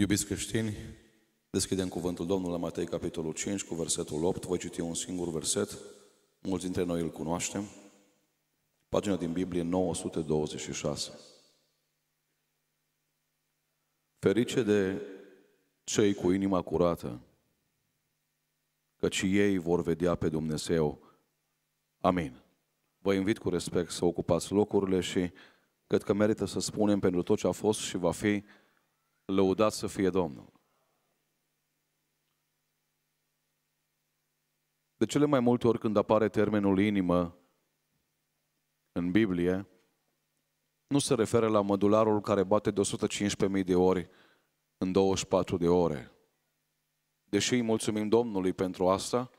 Iubiți creștini, deschidem cuvântul Domnului la Matei, capitolul 5, cu versetul 8. Voi citi un singur verset, mulți dintre noi îl cunoaștem. Pagina din Biblie 926. Ferice de cei cu inima curată, căci ei vor vedea pe Dumnezeu. Amin. Vă invit cu respect să ocupați locurile și cred că merită să spunem pentru tot ce a fost și va fi Lăudat să fie Domnul. De cele mai multe ori când apare termenul inimă în Biblie, nu se referă la mădularul care bate de 115.000 de ori în 24 de ore. Deși îi mulțumim Domnului pentru asta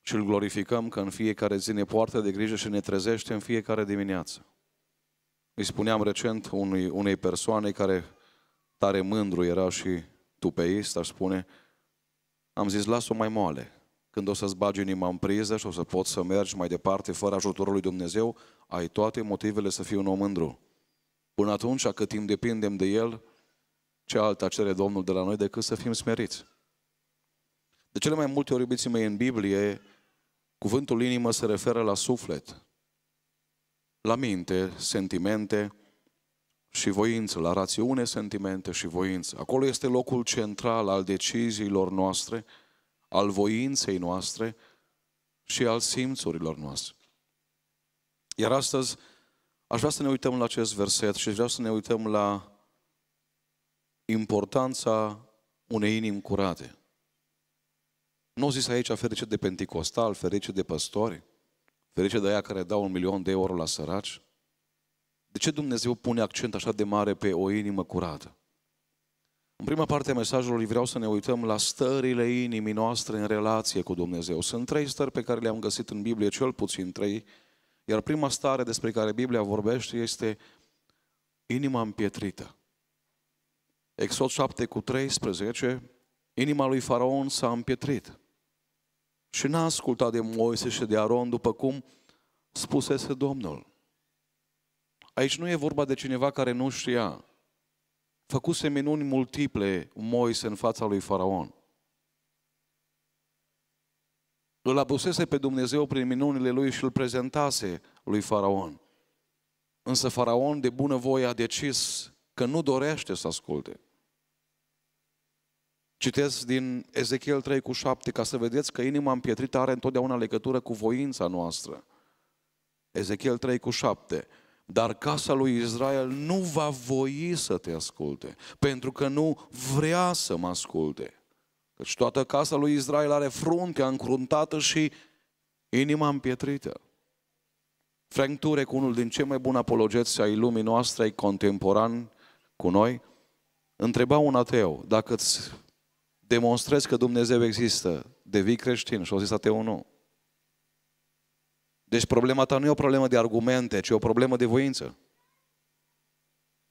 și îl glorificăm că în fiecare zi ne poartă de grijă și ne trezește în fiecare dimineață. Îi spuneam recent unui, unei persoane care tare mândru era și tupeist, aș spune, am zis, las-o mai moale. Când o să-ți bagi inima în priză și o să poți să mergi mai departe fără ajutorul lui Dumnezeu, ai toate motivele să fii un om mândru. Până atunci, cât timp depindem de El, ce alta cere Domnul de la noi decât să fim smeriți. De cele mai multe ori, iubiții mei, în Biblie, cuvântul inimă se referă la suflet, la minte, sentimente, și voință, la rațiune, sentimente și voință. Acolo este locul central al deciziilor noastre, al voinței noastre și al simțurilor noastre. Iar astăzi aș vrea să ne uităm la acest verset și vreau să ne uităm la importanța unei inimi curate. Nu zis aici ferice de pentecostal, ferice de păstori, ferice de aia care dau un milion de euro la săraci, de ce Dumnezeu pune accent așa de mare pe o inimă curată? În prima parte a mesajului vreau să ne uităm la stările inimii noastre în relație cu Dumnezeu. Sunt trei stări pe care le-am găsit în Biblie, cel puțin trei, iar prima stare despre care Biblia vorbește este inima împietrită. Exod 7 cu 13, inima lui Faraon s-a împietrit și n-a ascultat de Moise și de Aron după cum spusese Domnul. Aici nu e vorba de cineva care nu știa. Făcuse minuni multiple Moise în fața lui Faraon. Îl abusese pe Dumnezeu prin minunile lui și îl prezentase lui Faraon. Însă Faraon de bună voie a decis că nu dorește să asculte. Citesc din Ezechiel 3 cu 7 ca să vedeți că inima împietrită are întotdeauna legătură cu voința noastră. Ezechiel 3 cu 7. Dar casa lui Israel nu va voi să te asculte, pentru că nu vrea să mă asculte. Căci toată casa lui Israel are fruntea încruntată și inima împietrită. Frank Turek, unul din cei mai buni apologeți ai lumii noastre, ai contemporan cu noi, întreba un ateu, dacă îți demonstrezi că Dumnezeu există, devii creștin. Și au zis ateu nu. Deci problema ta nu e o problemă de argumente, ci o problemă de voință.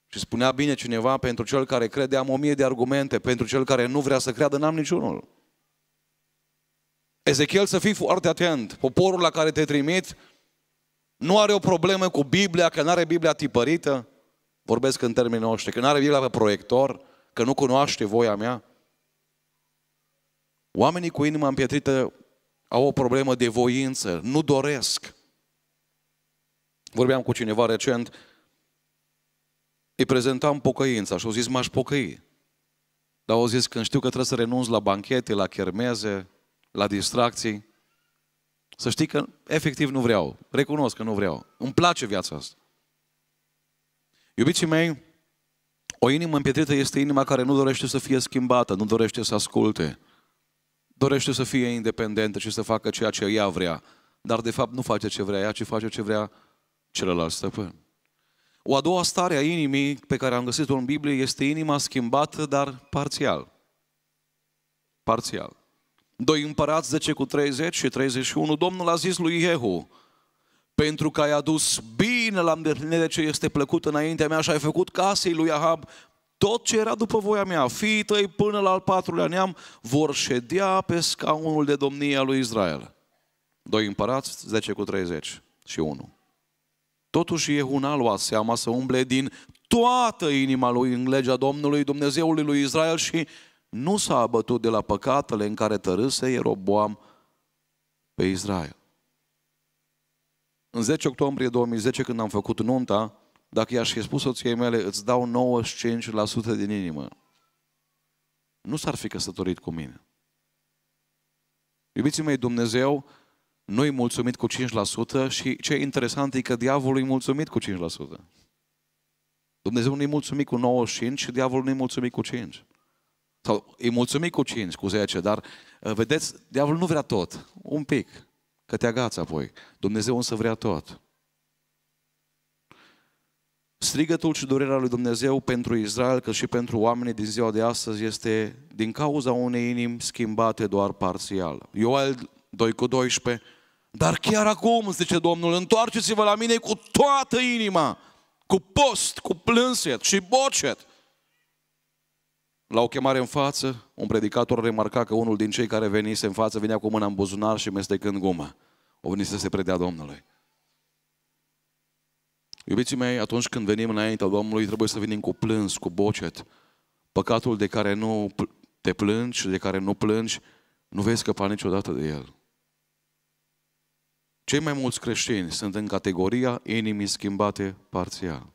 Și spunea bine cineva, pentru cel care crede am o mie de argumente, pentru cel care nu vrea să creadă n-am niciunul. Ezechiel, să fii foarte atent. Poporul la care te trimit nu are o problemă cu Biblia, că nu are Biblia tipărită, vorbesc în termenii noștri, că nu are Biblia pe proiector, că nu cunoaște voia mea. Oamenii cu inima împietrită au o problemă de voință, nu doresc. Vorbeam cu cineva recent, îi prezentam pocăința și au zis, m-aș pocăi. Dar au zis, când știu că trebuie să renunț la banchete, la chermeze, la distracții, să știi că efectiv nu vreau, recunosc că nu vreau. Îmi place viața asta. Iubiții mei, o inimă împietrită este inima care nu dorește să fie schimbată, nu dorește să asculte, dorește să fie independentă și să facă ceea ce ea vrea, dar de fapt nu face ce vrea ea, ci face ce vrea celălalt stăpân. O a doua stare a inimii pe care am găsit-o în Biblie este inima schimbată, dar parțial. Parțial. Doi împărați 10 cu 30 și 31, Domnul a zis lui Jehu, pentru că ai adus bine la îndeplinire ce este plăcut înaintea mea și ai făcut casei lui Ahab tot ce era după voia mea, fiii tăi până la al patrulea neam, vor ședea pe scaunul de domnie a lui Israel. Doi împărați, 10 cu 30 și 1. Totuși a luat seama să umble din toată inima lui în legea Domnului Dumnezeului lui Israel și nu s-a abătut de la păcatele în care tărâse Ieroboam pe Israel. În 10 octombrie 2010, când am făcut nunta, dacă i-aș fi spus soției mele, îți dau 95% din inimă, nu s-ar fi căsătorit cu mine. Iubiții mei, Dumnezeu nu-i mulțumit cu 5% și ce e interesant e că diavolul e mulțumit cu 5%. Dumnezeu nu-i mulțumit cu 95% și diavolul nu-i mulțumit cu 5%. Sau e mulțumit cu 5, cu 10, dar uh, vedeți, diavolul nu vrea tot. Un pic, că te agați apoi. Dumnezeu însă vrea tot. Strigătul și durerea lui Dumnezeu pentru Israel, cât și pentru oamenii din ziua de astăzi, este din cauza unei inimi schimbate doar parțial. Ioel 2 cu 12, dar chiar acum, zice Domnul, întoarceți-vă la mine cu toată inima, cu post, cu plânset și bocet. La o chemare în față, un predicator remarca că unul din cei care venise în față venea cu mâna în buzunar și mestecând guma. O venise să se predea Domnului. Iubiții mei, atunci când venim înaintea Domnului, trebuie să venim cu plâns, cu bocet. Păcatul de care nu te plângi, de care nu plângi, nu vei scăpa niciodată de el. Cei mai mulți creștini sunt în categoria inimii schimbate parțial.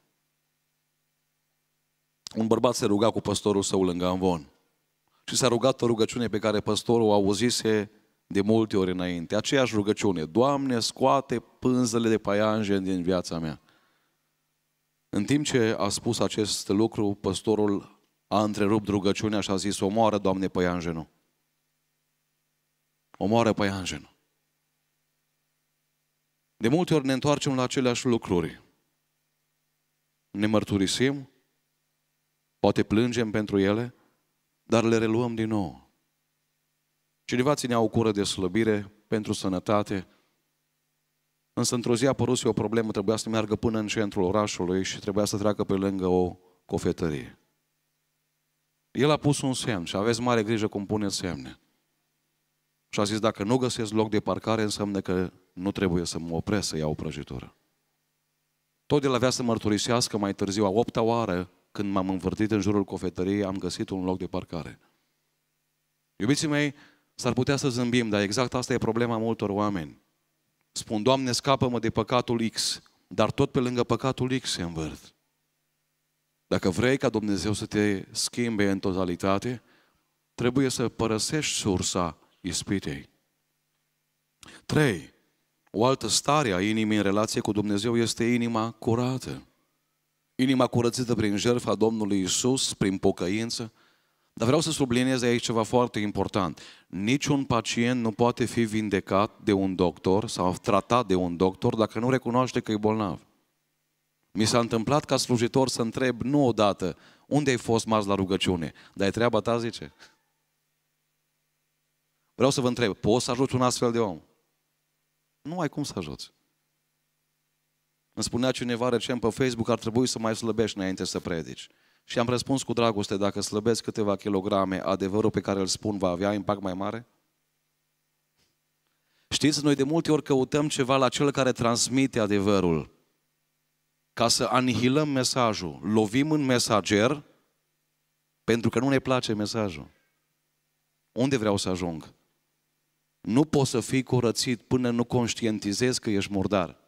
Un bărbat se ruga cu păstorul său lângă Amvon și s-a rugat o rugăciune pe care păstorul auzise de multe ori înainte. Aceeași rugăciune, Doamne, scoate pânzele de paianjen din viața mea. În timp ce a spus acest lucru, păstorul a întrerupt rugăciunea și a zis, omoară, Doamne, pe Ianjenu. Omoară pe Ianjenu. De multe ori ne întoarcem la aceleași lucruri. Ne mărturisim, poate plângem pentru ele, dar le reluăm din nou. Cineva ține o cură de slăbire pentru sănătate, Însă într-o zi a apărut o problemă, trebuia să meargă până în centrul orașului și trebuia să treacă pe lângă o cofetărie. El a pus un semn și aveți mare grijă cum puneți semne. Și a zis, dacă nu găsesc loc de parcare, înseamnă că nu trebuie să mă opresc să iau o prăjitură. Tot el avea să mărturisească mai târziu, a opta oară, când m-am învârtit în jurul cofetăriei, am găsit un loc de parcare. Iubiții mei, s-ar putea să zâmbim, dar exact asta e problema multor oameni spun, Doamne, scapă-mă de păcatul X, dar tot pe lângă păcatul X se învârt. Dacă vrei ca Dumnezeu să te schimbe în totalitate, trebuie să părăsești sursa ispitei. 3. O altă stare a inimii în relație cu Dumnezeu este inima curată. Inima curățită prin jertfa Domnului Isus, prin pocăință, dar vreau să subliniez aici ceva foarte important. Niciun pacient nu poate fi vindecat de un doctor sau tratat de un doctor dacă nu recunoaște că e bolnav. Mi s-a întâmplat ca slujitor să întreb nu odată unde ai fost marți la rugăciune, dar e treaba ta, zice. Vreau să vă întreb, poți să ajuți un astfel de om? Nu ai cum să ajuți. Îmi spunea cineva recent pe Facebook, ar trebui să mai slăbești înainte să predici. Și am răspuns cu dragoste, dacă slăbesc câteva kilograme, adevărul pe care îl spun va avea impact mai mare? Știți, noi de multe ori căutăm ceva la cel care transmite adevărul, ca să anihilăm mesajul, lovim în mesager, pentru că nu ne place mesajul. Unde vreau să ajung? Nu poți să fii curățit până nu conștientizezi că ești murdar.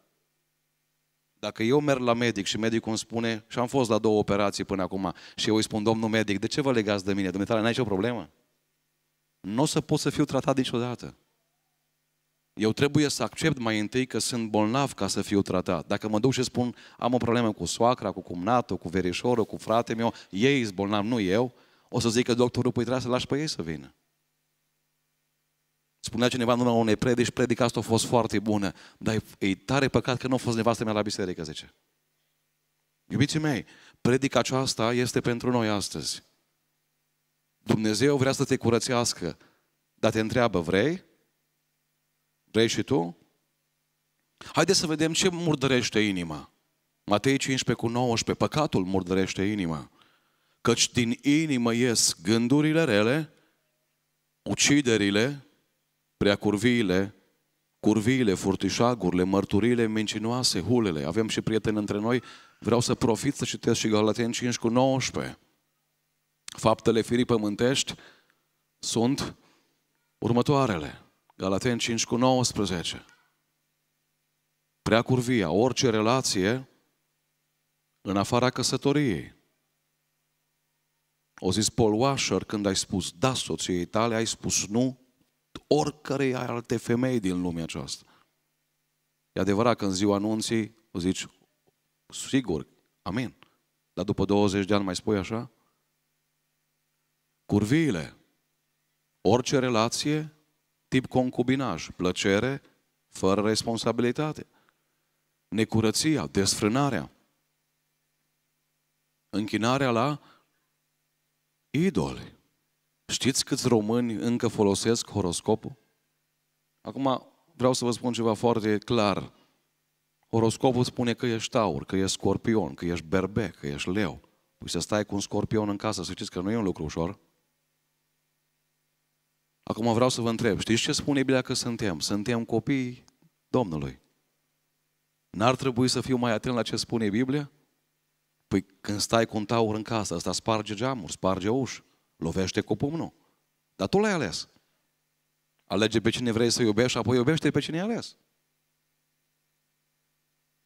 Dacă eu merg la medic și medicul îmi spune, și am fost la două operații până acum, și eu îi spun, domnul medic, de ce vă legați de mine? Dumneavoastră, n-ai nicio problemă? Nu o să pot să fiu tratat niciodată. Eu trebuie să accept mai întâi că sunt bolnav ca să fiu tratat. Dacă mă duc și spun, am o problemă cu soacra, cu cumnată, cu verișorul, cu fratele meu, ei sunt bolnav, nu eu, o să zic că doctorul, păi trebuie să lași pe ei să vină. Spunea cineva în unei predici, predica asta a fost foarte bună, dar e tare păcat că nu a fost nevastă mea la biserică, zice. Iubiții mei, predica aceasta este pentru noi astăzi. Dumnezeu vrea să te curățească, dar te întreabă, vrei? Vrei și tu? Haideți să vedem ce murdărește inima. Matei 15 cu 19, păcatul murdărește inima. Căci din inimă ies gândurile rele, uciderile, prea curviile, curviile, furtișagurile, mărturile mincinoase, hulele. Avem și prieteni între noi. Vreau să profit să citesc și Galateni 5 cu 19. Faptele firii pământești sunt următoarele. Galateni 5 cu 19. Prea curvia, orice relație în afara căsătoriei. O zis Paul Washer când ai spus da soției tale, ai spus nu oricărei alte femei din lumea aceasta. E adevărat că în ziua anunții o zici, sigur, amin. Dar după 20 de ani mai spui așa? Curviile. Orice relație, tip concubinaj, plăcere, fără responsabilitate. Necurăția, desfrânarea. Închinarea la idoli. Știți câți români încă folosesc horoscopul? Acum vreau să vă spun ceva foarte clar. Horoscopul spune că ești taur, că ești scorpion, că ești berbec, că ești leu. Păi să stai cu un scorpion în casă, să știți că nu e un lucru ușor. Acum vreau să vă întreb, știți ce spune Biblia că suntem? Suntem copii Domnului. N-ar trebui să fiu mai atent la ce spune Biblia? Păi când stai cu un taur în casă, asta sparge geamuri, sparge uși. Lovește cu pumnul. Dar tu l-ai ales. Alege pe cine vrei să iubești apoi iubește pe cine ai ales.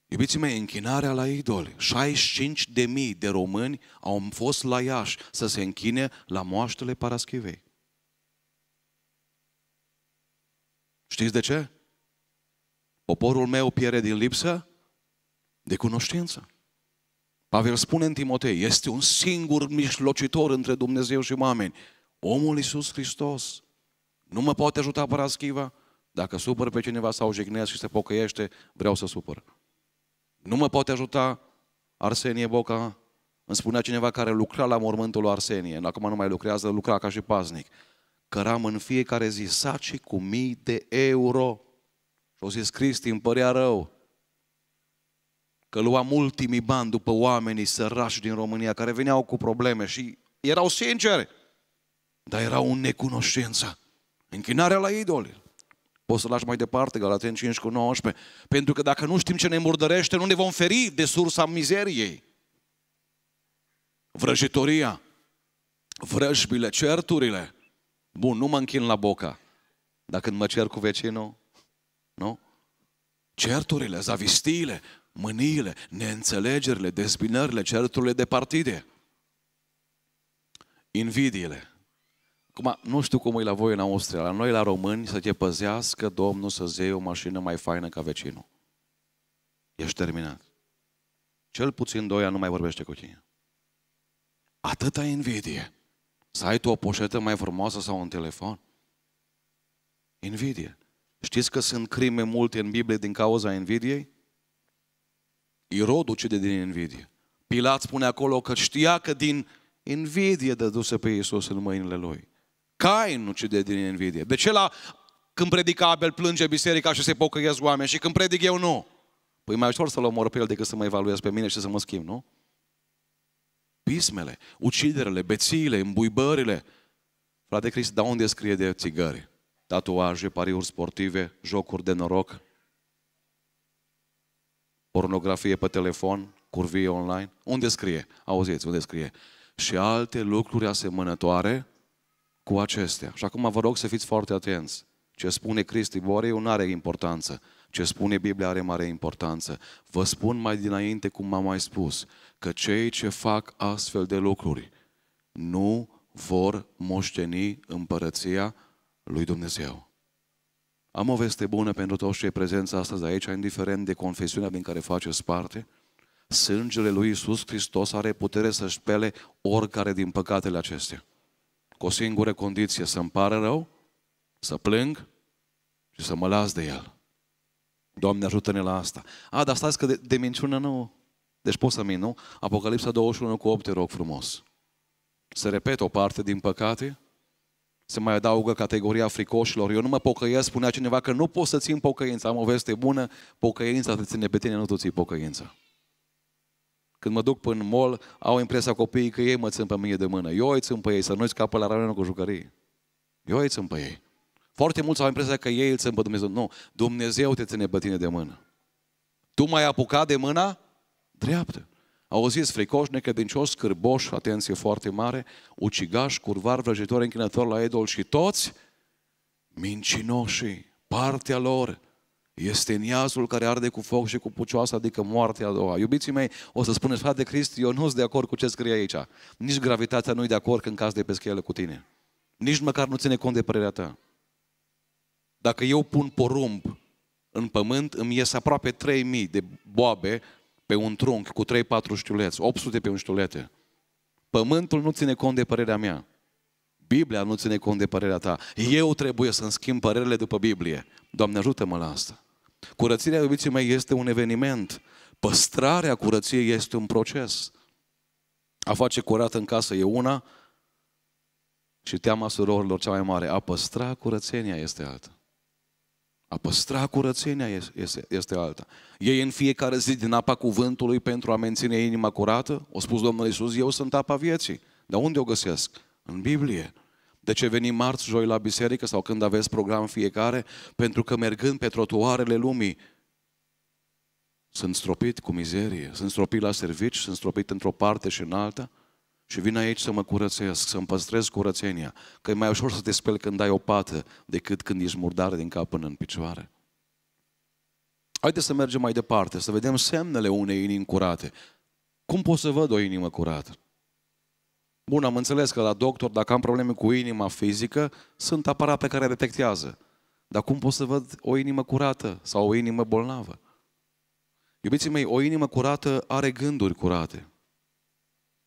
Iubiții mei, închinarea la idoli. 65 de mii de români au fost la Iași să se închine la moaștele Paraschivei. Știți de ce? Poporul meu pierde din lipsă de cunoștință. Pavel spune în Timotei, este un singur mijlocitor între Dumnezeu și oameni, omul Iisus Hristos. Nu mă poate ajuta paraschiva? Dacă supăr pe cineva sau jignesc și se pocăiește, vreau să supăr. Nu mă poate ajuta Arsenie Boca? Îmi spunea cineva care lucra la mormântul lui Arsenie, acum nu mai lucrează, lucra ca și paznic. Căram în fiecare zi saci cu mii de euro. Și au zis, Cristi, îmi părea rău că luam ultimii bani după oamenii sărași din România care veneau cu probleme și erau sincere, dar erau în necunoștință. Închinarea la idoli. Poți să lași mai departe, Galaten 5 cu 19. Pentru că dacă nu știm ce ne murdărește, nu ne vom feri de sursa mizeriei. Vrăjitoria, vrăjbile, certurile. Bun, nu mă închin la boca. Dacă mă cer cu vecinul, nu? Certurile, zavistiile, mâniile, neînțelegerile, dezbinările, certurile de partide, invidiile. Acum, nu știu cum e la voi în Austria, la noi la români să te păzească Domnul să-ți o mașină mai faină ca vecinul. Ești terminat. Cel puțin doi ani nu mai vorbește cu tine. Atâta invidie. Să ai tu o poșetă mai frumoasă sau un telefon. Invidie. Știți că sunt crime multe în Biblie din cauza invidiei? Irod ucide din invidie. Pilat spune acolo că știa că din invidie dăduse pe Iisus în mâinile lui. Cain ucide din invidie. De ce la când predica Abel plânge biserica și se pocăiesc oameni și când predic eu nu? Păi mai ușor să-l omor pe el decât să mă evaluez pe mine și să mă schimb, nu? Pismele, uciderile, bețiile, îmbuibările. Frate Crist, da unde scrie de țigări? Tatuaje, pariuri sportive, jocuri de noroc, pornografie pe telefon, curvie online. Unde scrie? Auziți, unde scrie? Și alte lucruri asemănătoare cu acestea. Și acum vă rog să fiți foarte atenți. Ce spune Cristi Borei nu are importanță. Ce spune Biblia are mare importanță. Vă spun mai dinainte, cum am mai spus, că cei ce fac astfel de lucruri nu vor moșteni împărăția lui Dumnezeu. Am o veste bună pentru toți cei prezenți astăzi aici, indiferent de confesiunea din care faceți parte. Sângele lui Isus Hristos are putere să spele oricare din păcatele acestea. Cu o singură condiție, să-mi pară rău, să plâng și să mă las de el. Doamne, ajută-ne la asta. A, dar stați că de, de minciună nu. Deci poți să min, nu? Apocalipsa 21 cu 8, te rog frumos. Se repet o parte din păcate, se mai adaugă categoria fricoșilor. Eu nu mă pocăiesc, spunea cineva că nu pot să țin pocăința. Am o veste bună, pocăința te ține pe tine, nu tu ții pocăința. Când mă duc până în mall, au impresia copiii că ei mă țin pe mine de mână. Eu îi țin pe ei, să nu-i scapă la raionul cu jucării. Eu îi țin pe ei. Foarte mulți au impresia că ei îl țin pe Dumnezeu. Nu, Dumnezeu te ține pe tine de mână. Tu m-ai apucat de mâna dreaptă. Auziți, fricoși, necădincioși, scârboși, atenție foarte mare, ucigași, curvar, vrăjitori, închinători la idol și toți mincinoșii, partea lor, este în iazul care arde cu foc și cu pucioasă, adică moartea a doua. Iubiții mei, o să spuneți, frate Cristi, eu nu sunt de acord cu ce scrie aici. Nici gravitatea nu e de acord când caz de pe schelă cu tine. Nici măcar nu ține cont de părerea ta. Dacă eu pun porumb în pământ, îmi ies aproape 3000 de boabe pe un trunchi cu 3-4 știuleți, 800 pe un știulete. Pământul nu ține cont de părerea mea. Biblia nu ține cont de părerea ta. Eu trebuie să-mi schimb părerile după Biblie. Doamne, ajută-mă la asta. Curățirea, iubiții mei, este un eveniment. Păstrarea curăției este un proces. A face curat în casă e una și teama surorilor cea mai mare. A păstra curățenia este alta. A păstra curățenia este, este alta. Ei în fiecare zi din apa cuvântului pentru a menține inima curată, o spus Domnul Iisus, eu sunt apa vieții. Dar unde o găsesc? În Biblie. De ce veni marți, joi la biserică sau când aveți program fiecare? Pentru că mergând pe trotuarele lumii, sunt stropit cu mizerie, sunt stropit la servici, sunt stropit într-o parte și în alta și vin aici să mă curățesc, să-mi păstrez curățenia. Că e mai ușor să te speli când ai o pată decât când ești murdar din cap până în picioare. Haideți să mergem mai departe, să vedem semnele unei inimi curate. Cum pot să văd o inimă curată? Bun, am înțeles că la doctor, dacă am probleme cu inima fizică, sunt aparate care detectează. Dar cum pot să văd o inimă curată sau o inimă bolnavă? Iubiții mei, o inimă curată are gânduri curate.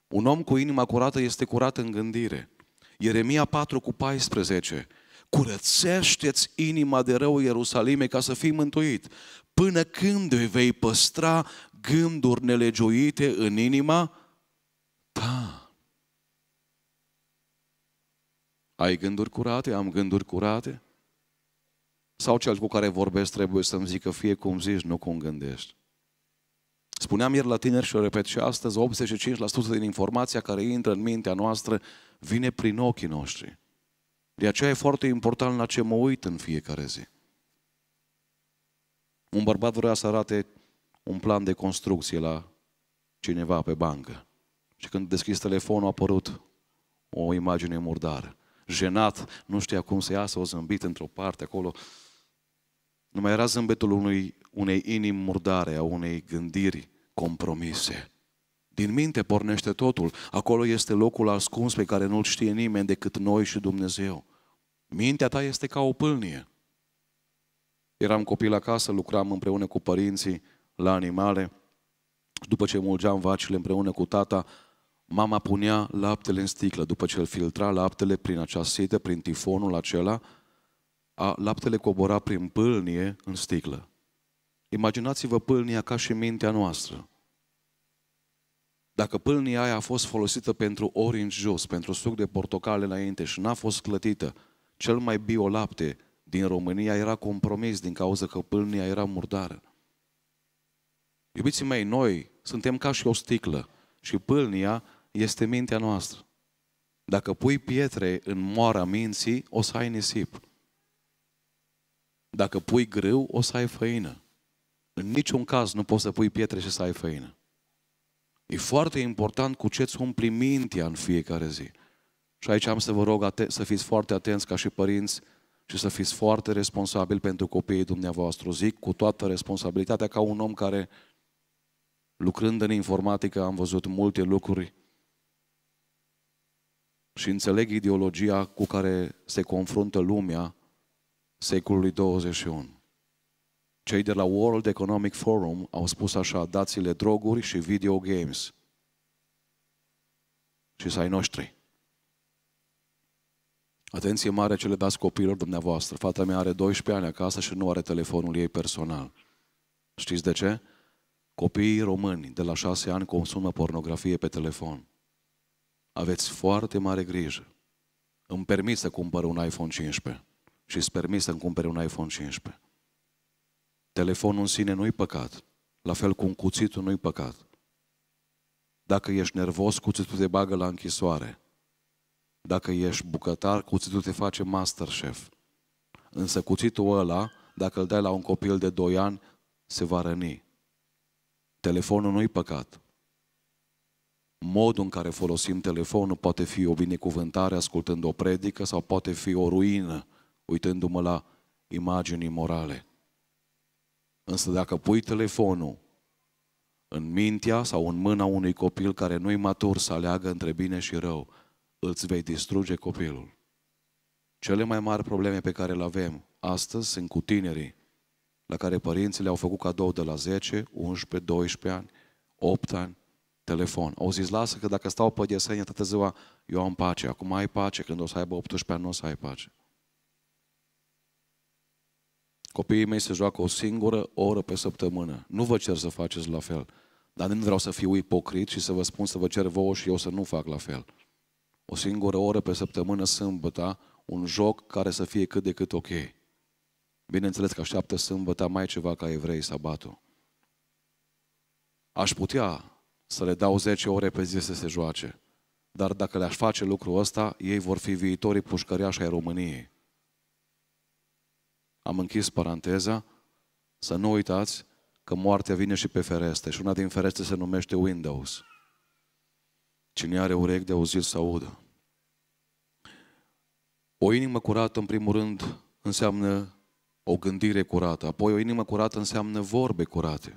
Un om cu inima curată este curat în gândire. Ieremia 4 cu 14. Curățește-ți inima de rău Ierusalime ca să fii mântuit. Până când vei păstra gânduri nelegiuite în inima ta? Ai gânduri curate? Am gânduri curate? Sau cel cu care vorbesc trebuie să-mi zică fie cum zici, nu cum gândești? Spuneam ieri la tineri și o repet și astăzi, 85% din informația care intră în mintea noastră vine prin ochii noștri. De aceea e foarte important la ce mă uit în fiecare zi. Un bărbat vrea să arate un plan de construcție la cineva pe bancă. Și când deschis telefonul a apărut o imagine murdară. Jenat, nu știa cum să iasă, o zâmbit într-o parte acolo, nu mai era zâmbetul unui, unei inimi murdare, a unei gândiri compromise. Din minte pornește totul. Acolo este locul ascuns pe care nu-l știe nimeni decât noi și Dumnezeu. Mintea ta este ca o pâlnie. Eram copil acasă, lucram împreună cu părinții la animale. După ce mulgeam vacile împreună cu tata, mama punea laptele în sticlă. După ce îl filtra laptele prin acea sită, prin tifonul acela, a, laptele cobora prin pâlnie în sticlă. Imaginați-vă pâlnia ca și mintea noastră. Dacă pâlnia aia a fost folosită pentru orange jos, pentru suc de portocale înainte și n-a fost clătită, cel mai bio lapte din România era compromis din cauza că pâlnia era murdară. Iubiții mei, noi suntem ca și o sticlă și pâlnia este mintea noastră. Dacă pui pietre în moara minții, o să ai nisip. Dacă pui grâu, o să ai făină. În niciun caz nu poți să pui pietre și să ai făină. E foarte important cu ce-ți umpli mintea în fiecare zi. Și aici am să vă rog să fiți foarte atenți ca și părinți și să fiți foarte responsabili pentru copiii dumneavoastră. Zic cu toată responsabilitatea ca un om care, lucrând în informatică, am văzut multe lucruri și înțeleg ideologia cu care se confruntă lumea secolului 21. Cei de la World Economic Forum au spus așa, dați-le droguri și video games. Și să ai noștri. Atenție mare ce le dați copilor dumneavoastră. Fata mea are 12 ani acasă și nu are telefonul ei personal. Știți de ce? Copiii români de la 6 ani consumă pornografie pe telefon. Aveți foarte mare grijă. Îmi permit să cumpăr un iPhone 15 și îți permis să-mi cumpere un iPhone 15. Telefonul în sine nu-i păcat. La fel cu un cuțitul nu-i păcat. Dacă ești nervos, cuțitul te bagă la închisoare. Dacă ești bucătar, cuțitul te face master chef. Însă cuțitul ăla, dacă îl dai la un copil de 2 ani, se va răni. Telefonul nu-i păcat. Modul în care folosim telefonul poate fi o binecuvântare ascultând o predică sau poate fi o ruină uitându-mă la imagini morale. Însă dacă pui telefonul în mintea sau în mâna unui copil care nu-i matur să aleagă între bine și rău, îți vei distruge copilul. Cele mai mari probleme pe care le avem astăzi sunt cu tinerii, la care părinții le-au făcut cadou de la 10, 11, 12 ani, 8 ani, telefon. Au zis, lasă că dacă stau pe desenie toată ziua, eu am pace. Acum ai pace, când o să aibă 18 ani, nu o să ai pace. Copiii mei se joacă o singură oră pe săptămână. Nu vă cer să faceți la fel. Dar nu vreau să fiu ipocrit și să vă spun să vă cer vouă și eu să nu fac la fel. O singură oră pe săptămână, sâmbătă, un joc care să fie cât de cât ok. Bineînțeles că așteaptă sâmbătă mai ceva ca evrei sabatul. Aș putea să le dau 10 ore pe zi să se joace, dar dacă le-aș face lucrul ăsta, ei vor fi viitorii pușcăriași ai României. Am închis paranteza. Să nu uitați că moartea vine și pe fereastră. și una din ferestre se numește Windows. Cine are urechi de auzit să audă. O inimă curată, în primul rând, înseamnă o gândire curată. Apoi o inimă curată înseamnă vorbe curate.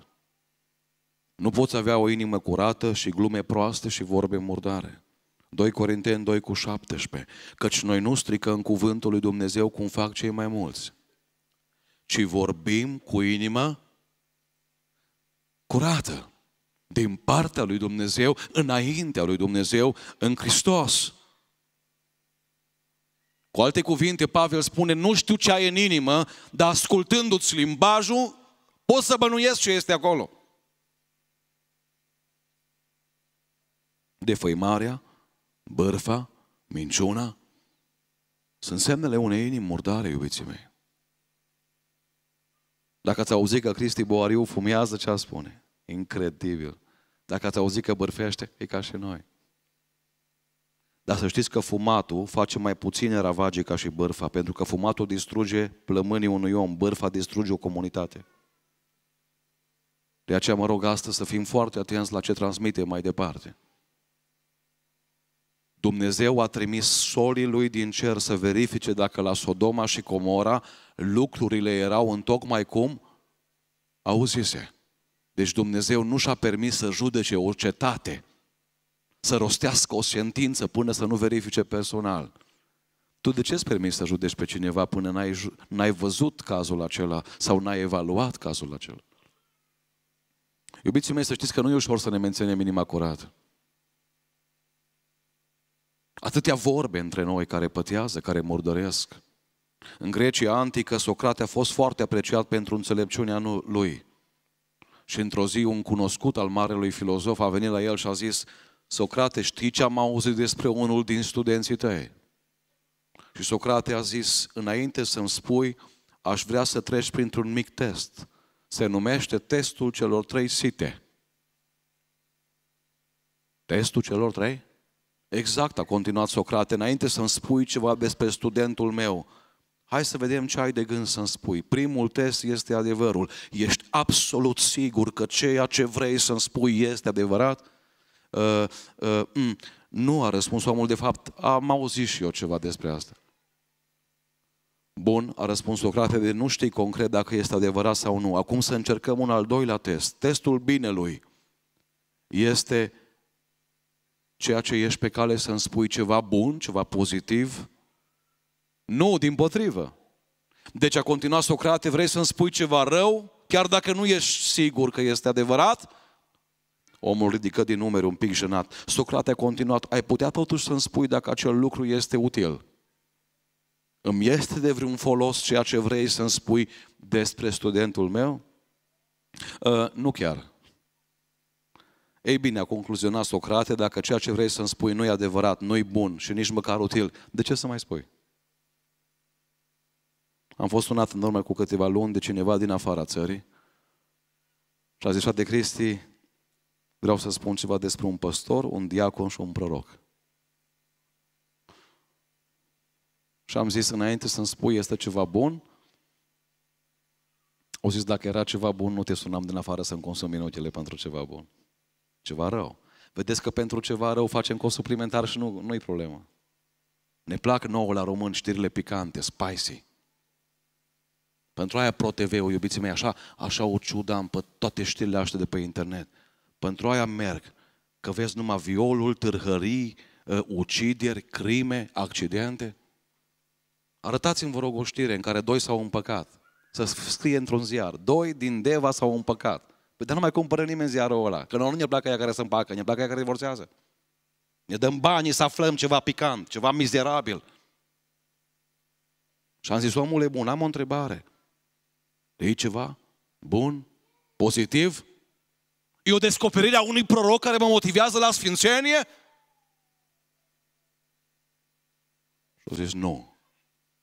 Nu poți avea o inimă curată și glume proaste și vorbe murdare. 2 Corinteni 2 cu 17. Căci noi nu stricăm cuvântul lui Dumnezeu cum fac cei mai mulți ci vorbim cu inima curată din partea lui Dumnezeu, înaintea lui Dumnezeu, în Hristos. Cu alte cuvinte, Pavel spune, nu știu ce ai în inimă, dar ascultându-ți limbajul, poți să bănuiesc ce este acolo. Defăimarea, bârfa, minciuna, sunt semnele unei inimi murdare, iubiții mei. Dacă ați auzit că Cristi Boariu fumează, ce spune? Incredibil. Dacă ați auzit că bărfește, e ca și noi. Dar să știți că fumatul face mai puține ravagii ca și bărfa, pentru că fumatul distruge plămânii unui om, bărfa distruge o comunitate. De aceea mă rog astăzi să fim foarte atenți la ce transmite mai departe. Dumnezeu a trimis solii lui din cer să verifice dacă la Sodoma și Comora lucrurile erau întocmai cum auzise. Deci Dumnezeu nu și-a permis să judece o cetate, să rostească o sentință până să nu verifice personal. Tu de ce îți permis să judeci pe cineva până n-ai, n-ai văzut cazul acela sau n-ai evaluat cazul acela? Iubiții mei, să știți că nu e ușor să ne menținem inima curată. Atâtea vorbe între noi care pătează, care murdăresc. În Grecia antică, Socrate a fost foarte apreciat pentru înțelepciunea lui. Și într-o zi, un cunoscut al marelui filozof a venit la el și a zis, Socrate, știi ce am auzit despre unul din studenții tăi? Și Socrate a zis, înainte să-mi spui, aș vrea să treci printr-un mic test. Se numește testul celor trei site. Testul celor trei? Exact, a continuat Socrate, înainte să-mi spui ceva despre studentul meu, hai să vedem ce ai de gând să-mi spui. Primul test este adevărul. Ești absolut sigur că ceea ce vrei să-mi spui este adevărat? Uh, uh, mm. Nu a răspuns omul, de fapt, am auzit și eu ceva despre asta. Bun, a răspuns Socrate, de nu știi concret dacă este adevărat sau nu. Acum să încercăm un al doilea test. Testul binelui este ceea ce ești pe cale să-mi spui ceva bun, ceva pozitiv? Nu, din potrivă. Deci a continuat Socrate, vrei să-mi spui ceva rău, chiar dacă nu ești sigur că este adevărat? Omul ridică din numeri un pic jenat. Socrate a continuat, ai putea totuși să-mi spui dacă acel lucru este util. Îmi este de vreun folos ceea ce vrei să-mi spui despre studentul meu? Uh, nu chiar. Ei bine, a concluzionat Socrate, dacă ceea ce vrei să-mi spui nu e adevărat, nu e bun și nici măcar util, de ce să mai spui? Am fost sunat în urmă cu câteva luni de cineva din afara țării și a zis, de Cristi, vreau să spun ceva despre un păstor, un diacon și un proroc. Și am zis, înainte să-mi spui, este ceva bun? O zis, dacă era ceva bun, nu te sunam din afară să-mi consum minutele pentru ceva bun ceva rău. Vedeți că pentru ceva rău facem cost suplimentar și nu, nu-i problemă. Ne plac nouă la român știrile picante, spicy. Pentru aia ProTV-ul, iubiții mei, așa, așa o ciudă am pe toate știrile astea de pe internet. Pentru aia merg, că vezi numai violul, târhării, uh, ucideri, crime, accidente. Arătați-mi, vă rog, o știre în care doi s-au împăcat. Să scrie într-un ziar, doi din Deva s-au împăcat. Păi dar nu mai cumpără nimeni ziarul ăla. Că noi nu ne placă aia care se împacă, ne placă aia care divorțează. Ne dăm banii să aflăm ceva picant, ceva mizerabil. Și am zis, omule bun, am o întrebare. De aici ceva bun, pozitiv? E o descoperire a unui proroc care mă motivează la sfințenie? Și au zis, nu.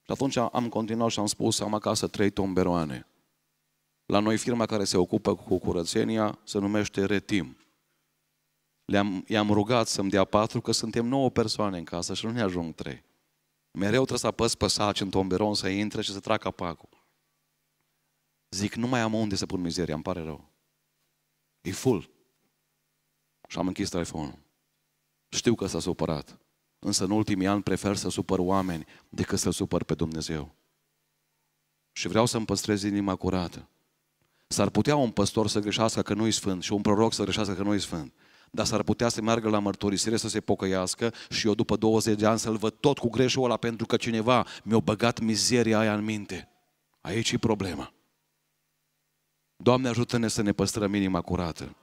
Și atunci am continuat și am spus, am acasă trei tomberoane. La noi firma care se ocupă cu curățenia se numește Retim. Le-am, i-am rugat să-mi dea patru, că suntem nouă persoane în casă și nu ne ajung trei. Mereu trebuie să apăs pe saci în tomberon să intre și să trag capacul. Zic, nu mai am unde să pun mizeria, îmi pare rău. E full. Și am închis telefonul. Știu că s-a supărat. Însă în ultimii ani prefer să supăr oameni decât să supăr pe Dumnezeu. Și vreau să-mi păstrez inima curată. S-ar putea un păstor să greșească că nu i sfânt și un proroc să greșească că nu i sfânt. Dar s-ar putea să meargă la mărturisire, să se pocăiască și eu după 20 de ani să-l văd tot cu greșul ăla pentru că cineva mi-a băgat mizeria aia în minte. Aici e problema. Doamne ajută-ne să ne păstrăm inima curată.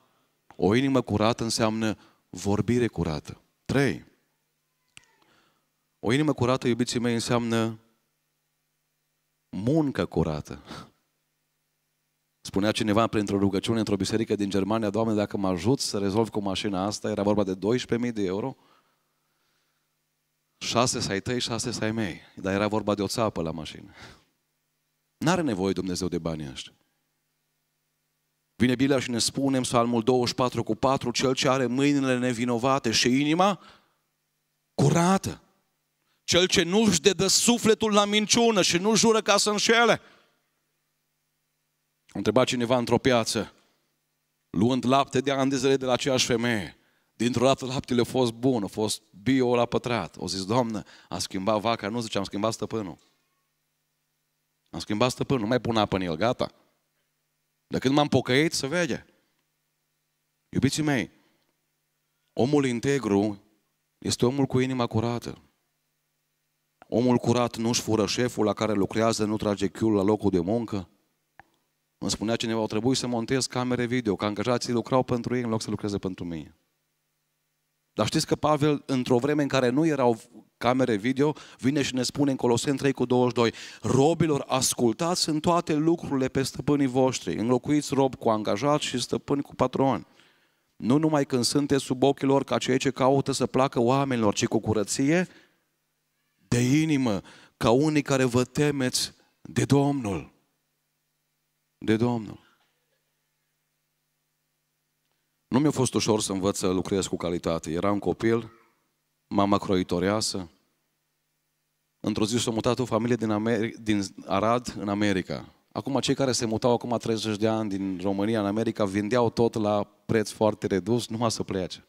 O inimă curată înseamnă vorbire curată. 3. O inimă curată, iubiții mei, înseamnă muncă curată. Spunea cineva printr-o rugăciune într-o biserică din Germania, Doamne, dacă mă ajut să rezolv cu mașina asta, era vorba de 12.000 de euro, șase să ai tăi, șase să ai mei. Dar era vorba de o țapă la mașină. N-are nevoie Dumnezeu de banii ăștia. Vine Biblia și ne spune în psalmul 24 cu 4, cel ce are mâinile nevinovate și inima curată. Cel ce nu-și dedă sufletul la minciună și nu jură ca să înșele. A întrebat cineva într-o piață, luând lapte de ani de zile de la aceeași femeie. Dintr-o dată laptele a fost bun, a fost bio la pătrat. O zis, doamnă, a schimbat vaca, nu zice, am schimbat stăpânul. Am schimbat stăpânul, nu mai pun apă în el, gata. De când m-am pocăit, să vede. Iubiții mei, omul integru este omul cu inima curată. Omul curat nu-și fură șeful la care lucrează, nu trage chiul la locul de muncă, îmi spunea cineva, o trebuie să montez camere video, că angajații lucrau pentru ei în loc să lucreze pentru mine. Dar știți că Pavel, într-o vreme în care nu erau camere video, vine și ne spune în Coloseni 3 cu 22, robilor, ascultați în toate lucrurile pe stăpânii voștri, înlocuiți rob cu angajat și stăpâni cu patroni. Nu numai când sunteți sub ochii lor ca cei ce caută să placă oamenilor, ci cu curăție de inimă, ca unii care vă temeți de Domnul de Domnul. Nu mi-a fost ușor să învăț să lucrez cu calitate. Era un copil, mama croitoreasă. Într-o zi s-a mutat o familie din, Ameri- din Arad în America. Acum cei care se mutau acum 30 de ani din România în America vindeau tot la preț foarte redus, numai să plece.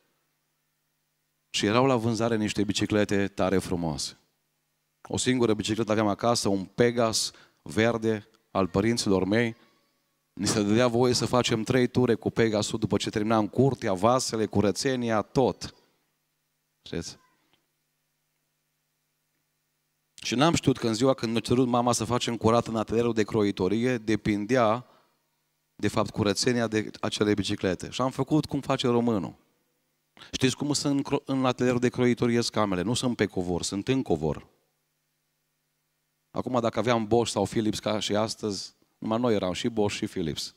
Și erau la vânzare niște biciclete tare frumoase. O singură bicicletă aveam acasă, un Pegas verde al părinților mei, Ni se dădea voie să facem trei ture cu Pegasus după ce terminam curtea, vasele, curățenia, tot. Știți? Și n-am știut că în ziua când ne-a cerut mama să facem curat în atelierul de croitorie, depindea, de fapt, curățenia de acele biciclete. Și am făcut cum face românul. Știți cum sunt în atelierul de croitorie scamele? Nu sunt pe covor, sunt în covor. Acum, dacă aveam Bosch sau Philips ca și astăzi, numai noi eram și Bosch și Philips.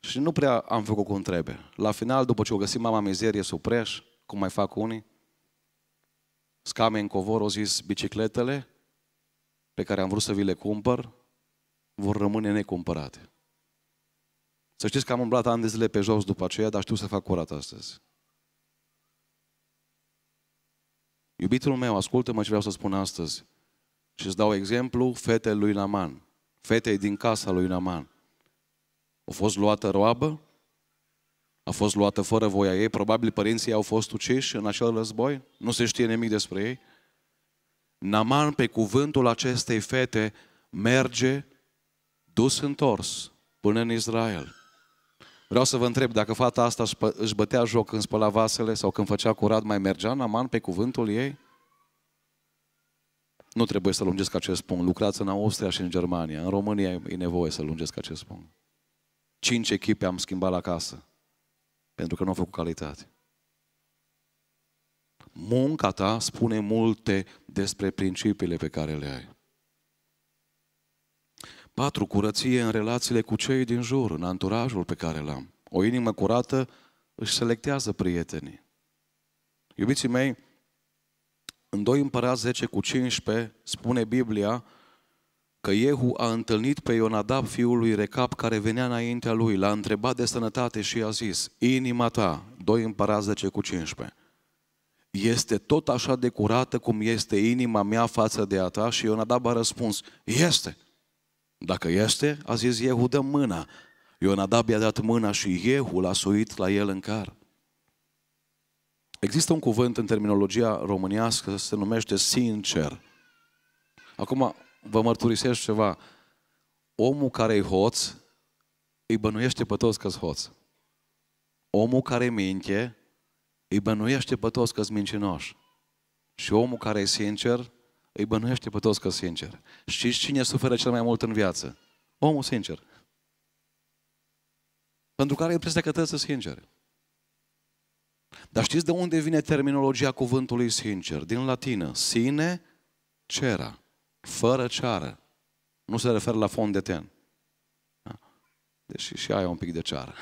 Și nu prea am făcut cum trebuie. La final, după ce o găsim mama mizerie sub preș, cum mai fac unii, scame în covor, au zis, bicicletele pe care am vrut să vi le cumpăr, vor rămâne necumpărate. Să știți că am umblat ani de zile pe jos după aceea, dar știu să fac curat astăzi. Iubitul meu, ascultă-mă ce vreau să spun astăzi. Și îți dau exemplu fetei lui Naman fetei din casa lui Naman. A fost luată roabă, a fost luată fără voia ei, probabil părinții au fost uciși în acel război, nu se știe nimic despre ei. Naman, pe cuvântul acestei fete, merge dus întors până în Israel. Vreau să vă întreb dacă fata asta își bătea joc când spăla vasele sau când făcea curat, mai mergea Naman pe cuvântul ei? Nu trebuie să lungesc acest punct. Lucrați în Austria și în Germania. În România e nevoie să lungesc acest punct. Cinci echipe am schimbat la casă. Pentru că nu au făcut calitate. Munca ta spune multe despre principiile pe care le ai. Patru, curăție în relațiile cu cei din jur, în anturajul pe care l-am. O inimă curată își selectează prietenii. Iubiții mei, în 2 împărați 10 cu 15 spune Biblia că Iehu a întâlnit pe Ionadab fiul lui Recap care venea înaintea lui, l-a întrebat de sănătate și i-a zis, inima ta, 2 împărați 10 cu 15, este tot așa de curată cum este inima mea față de a ta? Și Ionadab a răspuns, este. Dacă este, a zis Iehu, dă mâna. Ionadab i-a dat mâna și Iehu l-a suit la el în car. Există un cuvânt în terminologia românească, se numește sincer. Acum vă mărturisesc ceva. Omul care e hoț, îi bănuiește pe toți că hoț. Omul care minte, îi bănuiește pe toți că mincinoși. Și omul care e sincer, îi bănuiește pe toți că sincer. Și cine suferă cel mai mult în viață? Omul sincer. Pentru care el presupune că trebuie să sincer. Dar știți de unde vine terminologia cuvântului sincer? Din latină. Sine cera. Fără ceară. Nu se referă la fond de ten. Da? Deși și aia un pic de ceară.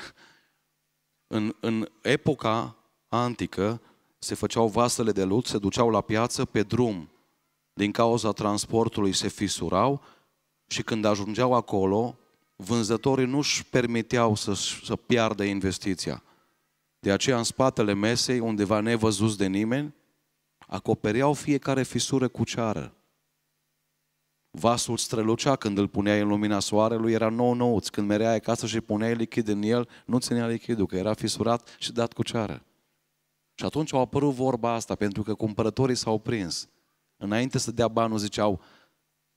În, în epoca antică se făceau vasele de lut, se duceau la piață pe drum. Din cauza transportului se fisurau și când ajungeau acolo, vânzătorii nu își permiteau să, să piardă investiția de aceea, în spatele mesei, undeva nevăzut de nimeni, acopereau fiecare fisură cu ceară. Vasul strălucea când îl puneai în lumina soarelui, era nou nouț. Când merea acasă și puneai lichid în el, nu ținea lichidul, că era fisurat și dat cu ceară. Și atunci au apărut vorba asta, pentru că cumpărătorii s-au prins. Înainte să dea banul, ziceau,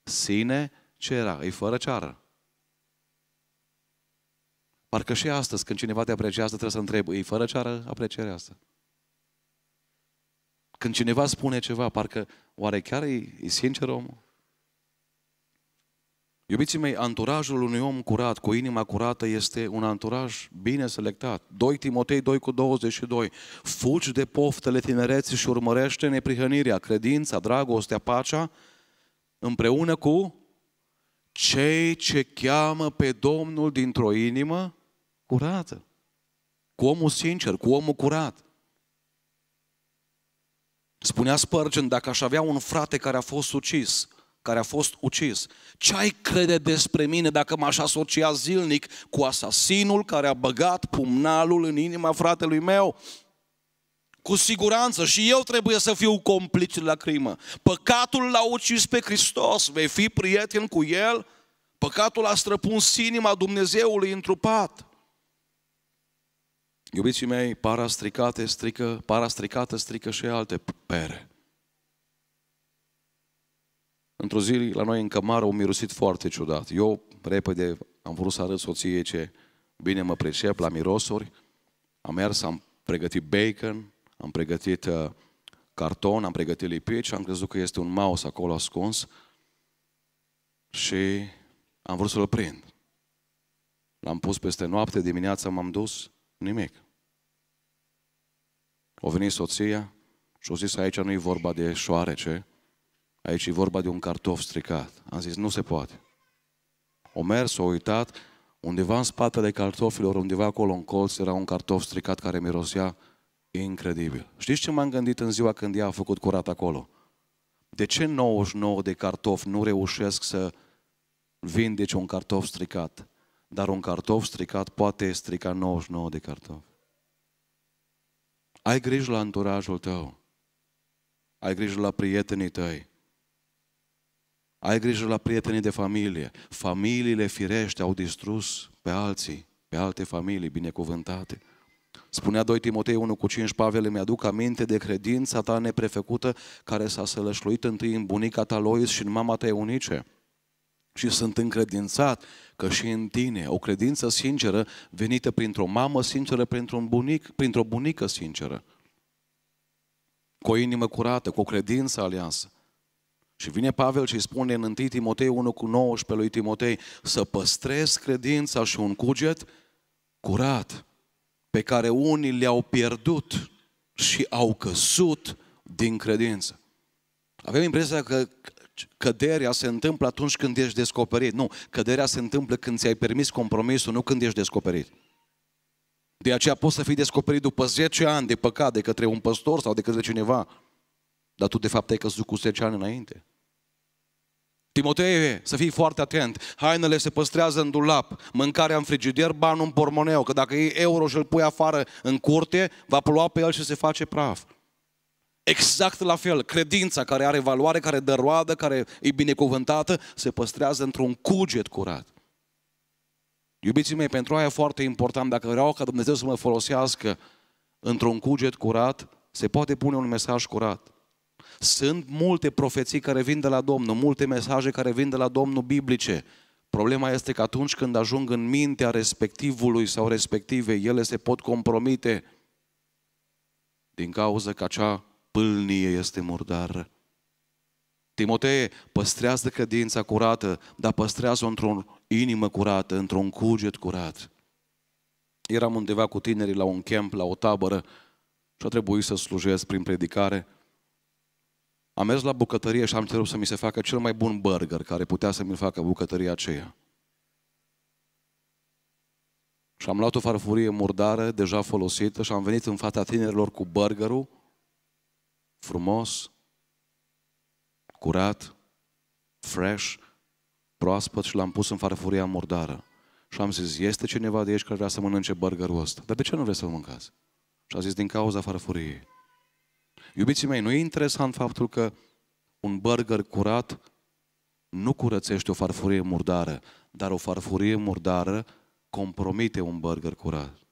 sine ce era? E fără ceară. Parcă și astăzi, când cineva te apreciază, trebuie să întrebi, ei fără ceară aprecierea asta. Când cineva spune ceva, parcă oare chiar e, e sincer omul? Iubiții mei, anturajul unui om curat, cu inima curată, este un anturaj bine selectat. 2 Timotei 2 cu 22. Fugi de poftele tinereții și urmărește neprihănirea, credința, dragostea, pacea, împreună cu cei ce cheamă pe Domnul dintr-o inimă curată. Cu omul sincer, cu omul curat. Spunea Spărgen, dacă aș avea un frate care a fost ucis, care a fost ucis, ce ai crede despre mine dacă m-aș asocia zilnic cu asasinul care a băgat pumnalul în inima fratelui meu? Cu siguranță și eu trebuie să fiu complice la crimă. Păcatul l-a ucis pe Hristos, vei fi prieten cu el? Păcatul a străpuns inima Dumnezeului întrupat. Iubiții mei, para stricate strică, para stricată strică și alte pere. Într-o zi, la noi în cămară, au mirosit foarte ciudat. Eu, repede, am vrut să arăt soției ce bine mă pricep la mirosuri. Am mers, am pregătit bacon, am pregătit uh, carton, am pregătit lipici, am crezut că este un maus acolo ascuns și am vrut să-l prind. L-am pus peste noapte, dimineața m-am dus, Nimic. O venit soția și o zis, aici nu e vorba de șoarece, aici e vorba de un cartof stricat. Am zis, nu se poate. O mers, o uitat, undeva în spatele cartofilor, undeva acolo în colț, era un cartof stricat care mirosea incredibil. Știți ce m-am gândit în ziua când ea a făcut curat acolo? De ce 99 de cartofi nu reușesc să vindeci un cartof stricat? dar un cartof stricat poate strica 99 de cartofi. Ai grijă la anturajul tău. Ai grijă la prietenii tăi. Ai grijă la prietenii de familie. Familiile firești au distrus pe alții, pe alte familii binecuvântate. Spunea 2 Timotei 1 cu 5, Pavel, mi-aduc aminte de credința ta neprefăcută care s-a sălășluit întâi în bunica ta Lois și în mama ta Eunice și sunt încredințat că și în tine, o credință sinceră venită printr-o mamă sinceră, printr-un bunic, printr-o bunică sinceră, cu o inimă curată, cu o credință aleasă. Și vine Pavel și spune în 1 Timotei 1 cu 19 lui Timotei să păstrezi credința și un cuget curat pe care unii le-au pierdut și au căzut din credință. Avem impresia că căderea se întâmplă atunci când ești descoperit. Nu, căderea se întâmplă când ți-ai permis compromisul, nu când ești descoperit. De aceea poți să fii descoperit după 10 ani de păcat de către un păstor sau de către cineva. Dar tu de fapt ai căzut cu 10 ani înainte. Timotei, să fii foarte atent. Hainele se păstrează în dulap, mâncarea în frigider, banul în pormoneu, că dacă e euro și îl pui afară în curte, va ploua pe el și se face praf. Exact la fel, credința care are valoare, care dă roadă, care e binecuvântată, se păstrează într-un cuget curat. Iubiții mei, pentru aia e foarte important, dacă vreau ca Dumnezeu să mă folosească într-un cuget curat, se poate pune un mesaj curat. Sunt multe profeții care vin de la Domnul, multe mesaje care vin de la Domnul biblice. Problema este că atunci când ajung în mintea respectivului sau respective, ele se pot compromite din cauza că acea pâlnie este murdară. Timotee, păstrează credința curată, dar păstrează-o într-o inimă curată, într-un cuget curat. Eram undeva cu tinerii la un camp, la o tabără și a trebuit să slujesc prin predicare. Am mers la bucătărie și am cerut să mi se facă cel mai bun burger care putea să mi-l facă bucătăria aceea. Și am luat o farfurie murdară, deja folosită, și am venit în fața tinerilor cu burgerul frumos, curat, fresh, proaspăt și l-am pus în farfuria murdară. Și am zis, este cineva de aici care vrea să mănânce burgerul ăsta. Dar de ce nu vreți să-l mâncați? Și a zis, din cauza farfuriei. Iubiții mei, nu e interesant faptul că un burger curat nu curățește o farfurie murdară, dar o farfurie murdară compromite un burger curat.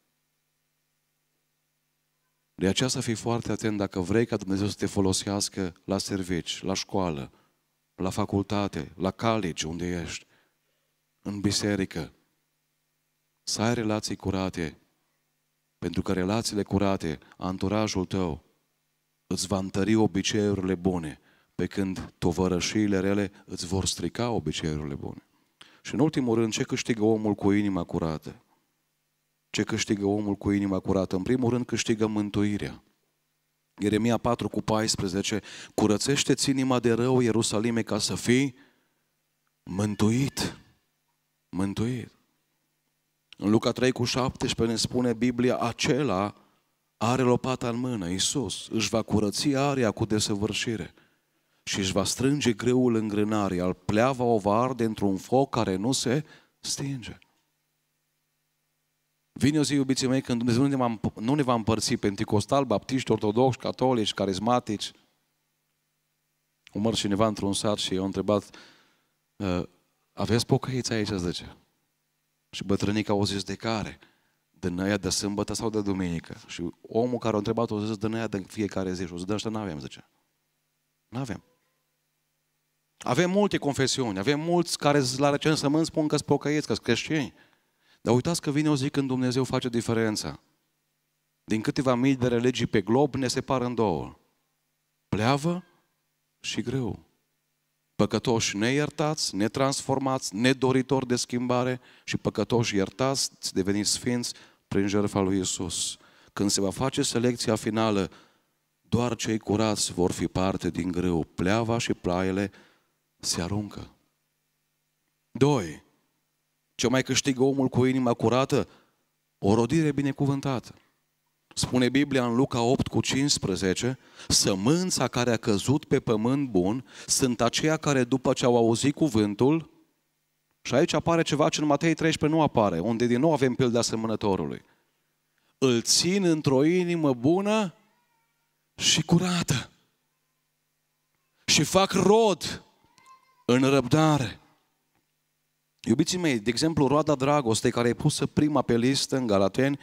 De aceea să fii foarte atent dacă vrei ca Dumnezeu să te folosească la servici, la școală, la facultate, la college, unde ești, în biserică. Să ai relații curate, pentru că relațiile curate, anturajul tău, îți va întări obiceiurile bune, pe când tovărășiile rele îți vor strica obiceiurile bune. Și în ultimul rând, ce câștigă omul cu inima curată? Ce câștigă omul cu inima curată? În primul rând câștigă mântuirea. Ieremia 4 cu 14 Curățește-ți inima de rău, Ierusalime, ca să fii mântuit. Mântuit. În Luca 3 cu 17 ne spune Biblia, acela are lopata în mână, Iisus, își va curăți aria cu desăvârșire și își va strânge greul în grânare, al pleava o va arde într-un foc care nu se stinge. Vine o zi, iubiții mei, când Dumnezeu nu ne va, împărți pentecostal, baptiști, ortodoxi, catolici, carismatici. O măr cineva într-un sat și i-a întrebat, ă, aveți pocăiți aici, zice? Și bătrânica au zis, de care? De năia de sâmbătă sau de duminică? Și omul care a întrebat o zis, de năia de fiecare zi. Și o zis, de nu n-avem, zice. N-avem. Avem multe confesiuni, avem mulți care la recensământ spun că sunt pocăiți, că sunt creștini. Dar uitați că vine o zi când Dumnezeu face diferența. Din câteva mii de religii pe glob ne separă în două. Pleavă și greu. Păcătoși neiertați, netransformați, nedoritori de schimbare și păcătoși iertați, deveniți sfinți prin jertfa lui Isus. Când se va face selecția finală, doar cei curați vor fi parte din greu. Pleava și plaiele se aruncă. 2. Ce mai câștigă omul cu inima curată? O rodire binecuvântată. Spune Biblia în Luca 8 cu 15, sămânța care a căzut pe pământ bun sunt aceia care după ce au auzit cuvântul, și aici apare ceva ce în Matei 13 nu apare, unde din nou avem pilda semănătorului. Îl țin într-o inimă bună și curată. Și fac rod în răbdare. Iubiții mei, de exemplu, roada dragostei care e pusă prima pe listă în Galateni,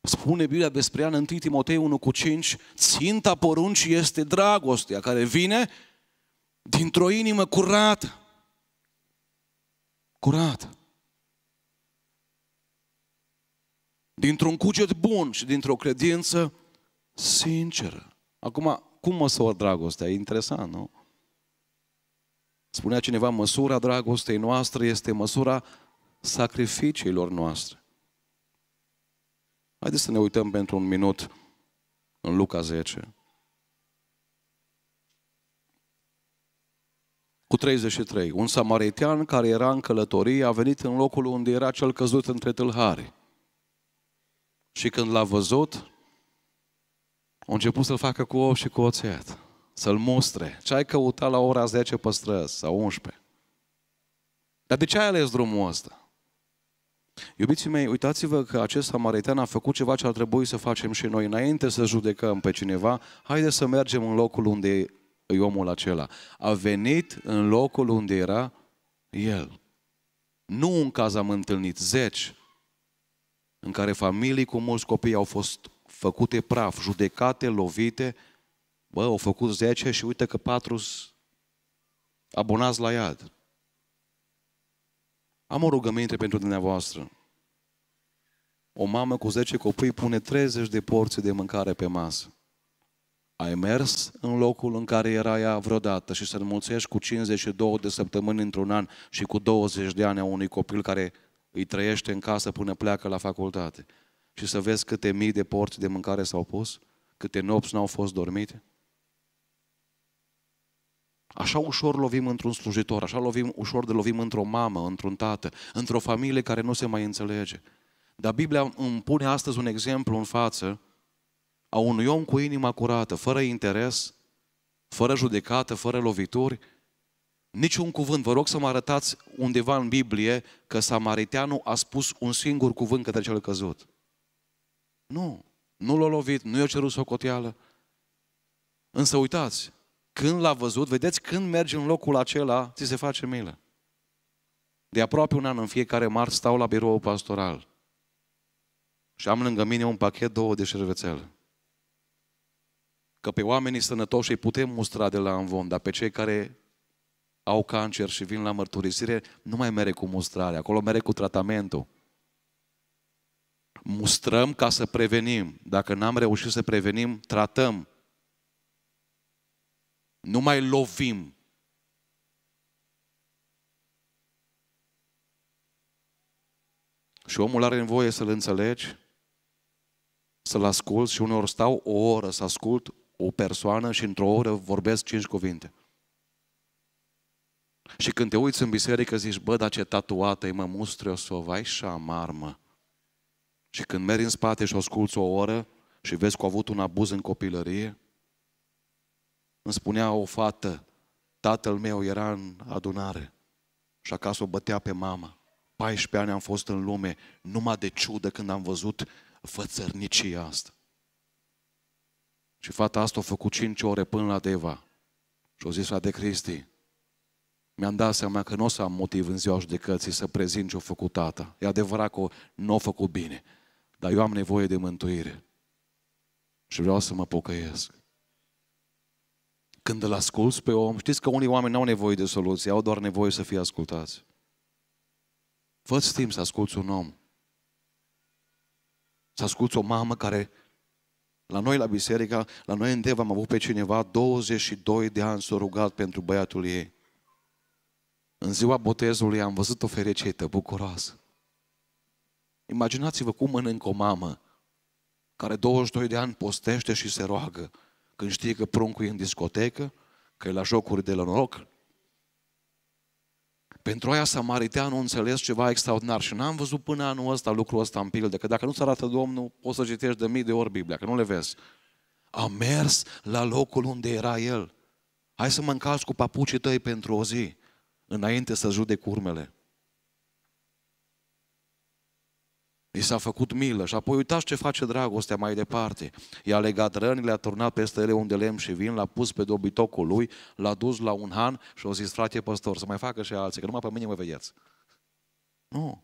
spune Biblia despre ea în 1 Timotei 1 cu 5, ținta poruncii este dragostea care vine dintr-o inimă curată. Curată. Dintr-un cuget bun și dintr-o credință sinceră. Acum, cum măsoară dragostea? E interesant, nu? Spunea cineva, măsura dragostei noastre este măsura sacrificiilor noastre. Haideți să ne uităm pentru un minut în Luca 10. Cu 33. Un samaritian care era în călătorie a venit în locul unde era cel căzut între tâlhari. Și când l-a văzut, a început să-l facă cu ou și cu oțet. Să-l mustre. Ce ai căutat la ora 10 pe străzi sau 11? Dar de ce ai ales drumul ăsta? Iubiții mei, uitați-vă că acest samaritan a făcut ceva ce ar trebui să facem și noi. Înainte să judecăm pe cineva, haide să mergem în locul unde e omul acela. A venit în locul unde era el. Nu un caz am întâlnit, zeci, în care familii cu mulți copii au fost făcute praf, judecate, lovite, Bă, au făcut 10 și uite că 4 abonați la iad. Am o rugăminte pentru dumneavoastră. O mamă cu 10 copii pune 30 de porții de mâncare pe masă. Ai mers în locul în care era ea vreodată și să înmulțești cu 52 de săptămâni într-un an și cu 20 de ani a unui copil care îi trăiește în casă până pleacă la facultate. Și să vezi câte mii de porți de mâncare s-au pus, câte nopți n-au fost dormite. Așa ușor lovim într-un slujitor, așa lovim, ușor de lovim într-o mamă, într-un tată, într-o familie care nu se mai înțelege. Dar Biblia îmi pune astăzi un exemplu în față a unui om cu inima curată, fără interes, fără judecată, fără lovituri, niciun cuvânt. Vă rog să mă arătați undeva în Biblie că samariteanul a spus un singur cuvânt către cel căzut. Nu, nu l-a lovit, nu i-a cerut socoteală. Însă uitați, când l-a văzut, vedeți, când mergi în locul acela, ți se face milă. De aproape un an în fiecare marți stau la biroul pastoral și am lângă mine un pachet, două de șervețel. Că pe oamenii sănătoși îi putem mustra de la învon, dar pe cei care au cancer și vin la mărturisire, nu mai mere cu mustrare, acolo mere cu tratamentul. Mustrăm ca să prevenim. Dacă n-am reușit să prevenim, tratăm. Nu mai lovim. Și omul are nevoie să-l înțelegi, să-l asculți și uneori stau o oră să ascult o persoană și într-o oră vorbesc cinci cuvinte. Și când te uiți în biserică zici, bă, dar ce tatuată e, mă, mustră, o să vai și amar, mă. Și când mergi în spate și o asculți o oră și vezi că a avut un abuz în copilărie, îmi spunea o fată, tatăl meu era în adunare și acasă o bătea pe mama. 14 ani am fost în lume, numai de ciudă când am văzut fățărnicia asta. Și fata asta a făcut 5 ore până la Deva. Și-a zis la de Cristi, mi-am dat seama că nu o să am motiv în ziua judecății să prezint ce-a făcut tata. E adevărat că nu a făcut bine, dar eu am nevoie de mântuire și vreau să mă pocăiesc. Când îl asculți pe om, știți că unii oameni nu au nevoie de soluții, au doar nevoie să fie ascultați. fă timp să asculți un om. Să asculți o mamă care la noi la biserică, la noi în Deva am avut pe cineva 22 de ani s-a rugat pentru băiatul ei. În ziua botezului am văzut o fericită, bucuroasă. Imaginați-vă cum mănâncă o mamă care 22 de ani postește și se roagă când știe că pruncul e în discotecă, că e la jocuri de la noroc. Pentru aia nu înțeles ceva extraordinar și n-am văzut până anul ăsta lucrul ăsta în pildă, că dacă nu-ți arată Domnul, poți să citești de mii de ori Biblia, că nu le vezi. A mers la locul unde era el. Hai să mă cu papucii tăi pentru o zi, înainte să judec urmele. Li s-a făcut milă și apoi uitați ce face dragostea mai departe. I-a legat rănile, a turnat peste ele un de lemn și vin, l-a pus pe dobitocul lui, l-a dus la un han și a zis, frate păstor, să mai facă și alții, că numai pe mine mă vedeți. Nu.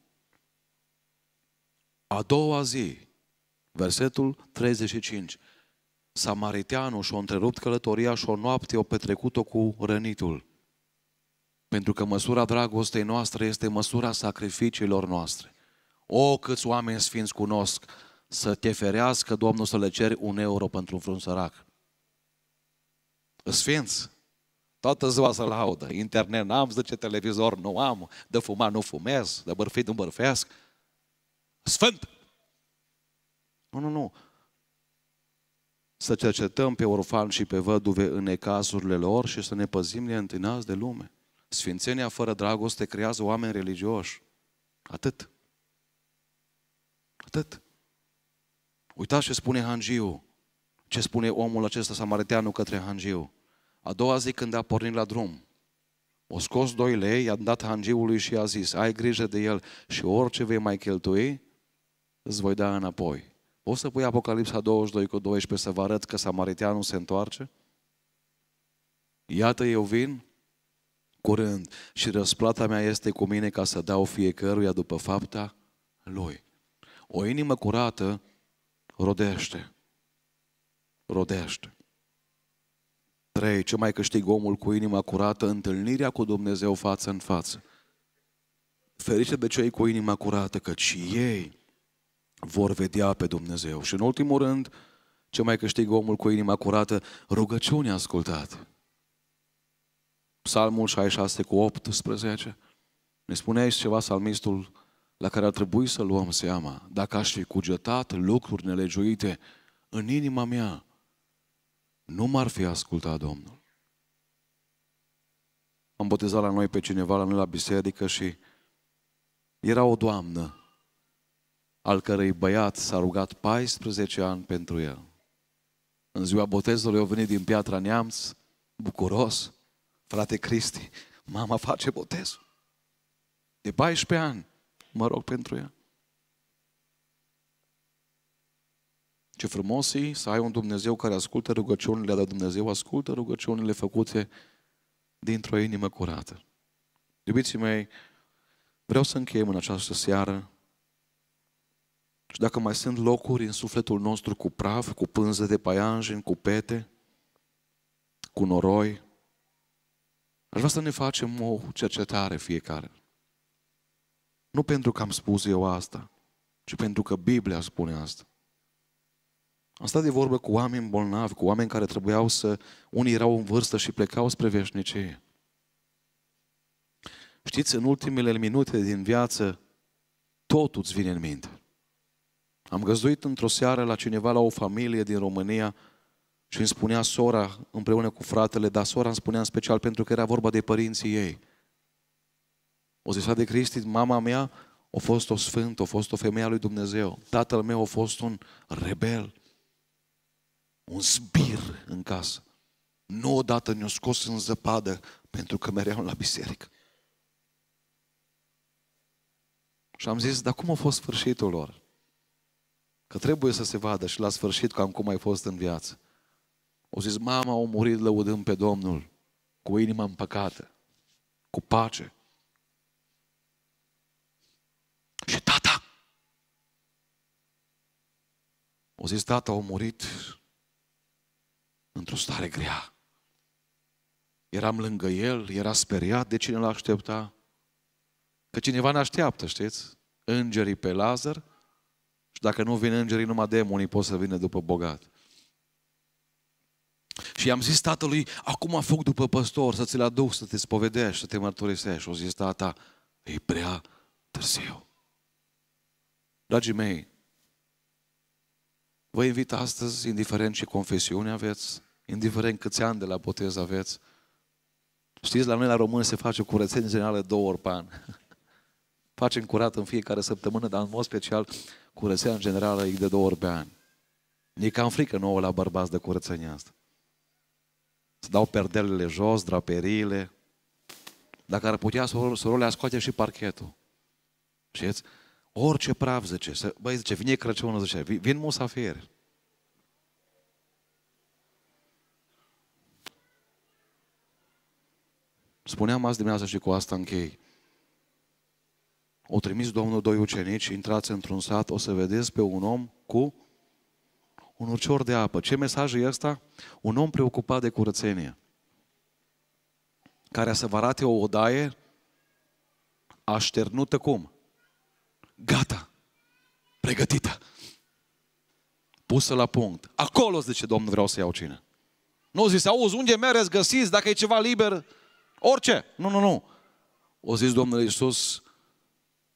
A doua zi, versetul 35, Samariteanul și-a întrerupt călătoria și o noapte o petrecut-o cu rănitul. Pentru că măsura dragostei noastre este măsura sacrificiilor noastre. O, câți oameni sfinți cunosc să te ferească, Domnul, să le ceri un euro pentru vreun sărac. Sfinți. Toată ziua să laudă. Internet n-am, zice televizor, nu am. De fuma nu fumez, de bărfit nu bărfesc. Sfânt! Nu, nu, nu. Să cercetăm pe orfan și pe văduve în ecazurile lor și să ne păzim neîntâlnați de lume. Sfințenia fără dragoste creează oameni religioși. Atât. Atât. Uitați ce spune Hangiu, ce spune omul acesta samariteanul către Hangiu. A doua zi când a pornit la drum, o scos doi lei, i-a dat hangiului și i-a zis, ai grijă de el și orice vei mai cheltui, îți voi da înapoi. Poți să pui Apocalipsa 22 cu 12 să vă arăt că samariteanul se întoarce? Iată eu vin curând și răsplata mea este cu mine ca să dau fiecăruia după fapta lui. O inimă curată rodește. Rodește. Trei, Ce mai câștig omul cu inima curată? Întâlnirea cu Dumnezeu față în față. Ferice de cei cu inima curată, că și ei vor vedea pe Dumnezeu. Și în ultimul rând, ce mai câștig omul cu inima curată? Rugăciune ascultată. Psalmul 66 cu 18. Ne spune aici ceva salmistul la care ar trebui să luăm seama, dacă aș fi cugetat lucruri nelegiuite în inima mea, nu m-ar fi ascultat Domnul. Am botezat la noi pe cineva, la noi la biserică și era o doamnă al cărei băiat s-a rugat 14 ani pentru el. În ziua botezului au venit din Piatra Neamț, bucuros, frate Cristi, mama face botezul. De 14 ani mă rog pentru ea. Ce frumos e să ai un Dumnezeu care ascultă rugăciunile, dar Dumnezeu ascultă rugăciunile făcute dintr-o inimă curată. Iubiții mei, vreau să încheiem în această seară și dacă mai sunt locuri în sufletul nostru cu praf, cu pânză de paianjen, cu pete, cu noroi, aș vrea să ne facem o cercetare fiecare. Nu pentru că am spus eu asta, ci pentru că Biblia spune asta. Am stat de vorbă cu oameni bolnavi, cu oameni care trebuiau să... Unii erau în vârstă și plecau spre veșnicie. Știți, în ultimele minute din viață, totul îți vine în minte. Am găzduit într-o seară la cineva, la o familie din România și îmi spunea sora împreună cu fratele, dar sora îmi spunea în special pentru că era vorba de părinții ei – o zis de Cristi, mama mea a fost o sfântă, a fost o femeie a lui Dumnezeu. Tatăl meu a fost un rebel, un zbir în casă. Nu odată ne-a scos în zăpadă pentru că meream la biserică. Și am zis, dar cum a fost sfârșitul lor? Că trebuie să se vadă și la sfârșit cam cum ai fost în viață. O zis, mama a murit lăudând pe Domnul, cu inima împăcată, cu pace, Și tata. O zis, tata a murit într-o stare grea. Eram lângă el, era speriat de cine l-a aștepta. Că cineva ne așteaptă, știți? Îngerii pe Lazar și dacă nu vin îngerii, numai demonii pot să vină după bogat. Și i-am zis tatălui, acum fug după păstor să ți-l aduc, să te spovedești, să te mărturisești. O zis tata, e prea târziu. Dragii mei, vă invit astăzi, indiferent ce confesiune aveți, indiferent câți ani de la botez aveți, știți, la noi la români se face curățenie generală două ori pe an. Facem curat în fiecare săptămână, dar în mod special curățenia în generală adică e de două ori pe an. E cam frică nouă la bărbați de curățenie asta. Să dau perdelele jos, draperiile. Dacă ar putea, să surorile scoate și parchetul. Știți? Orice praf, zice. Băi, zice, vine Crăciunul, zice, vin musafiri. Spuneam azi dimineața și cu asta închei. O trimis Domnul doi ucenici, intrați într-un sat, o să vedeți pe un om cu un urcior de apă. Ce mesaj e ăsta? Un om preocupat de curățenie, care să vă arate o odaie așternută cum? gata, pregătită, pusă la punct. Acolo, zice Domnul, vreau să iau cine. Nu zis, auzi, unde mereți, găsiți, dacă e ceva liber, orice. Nu, nu, nu. O zis Domnul Iisus,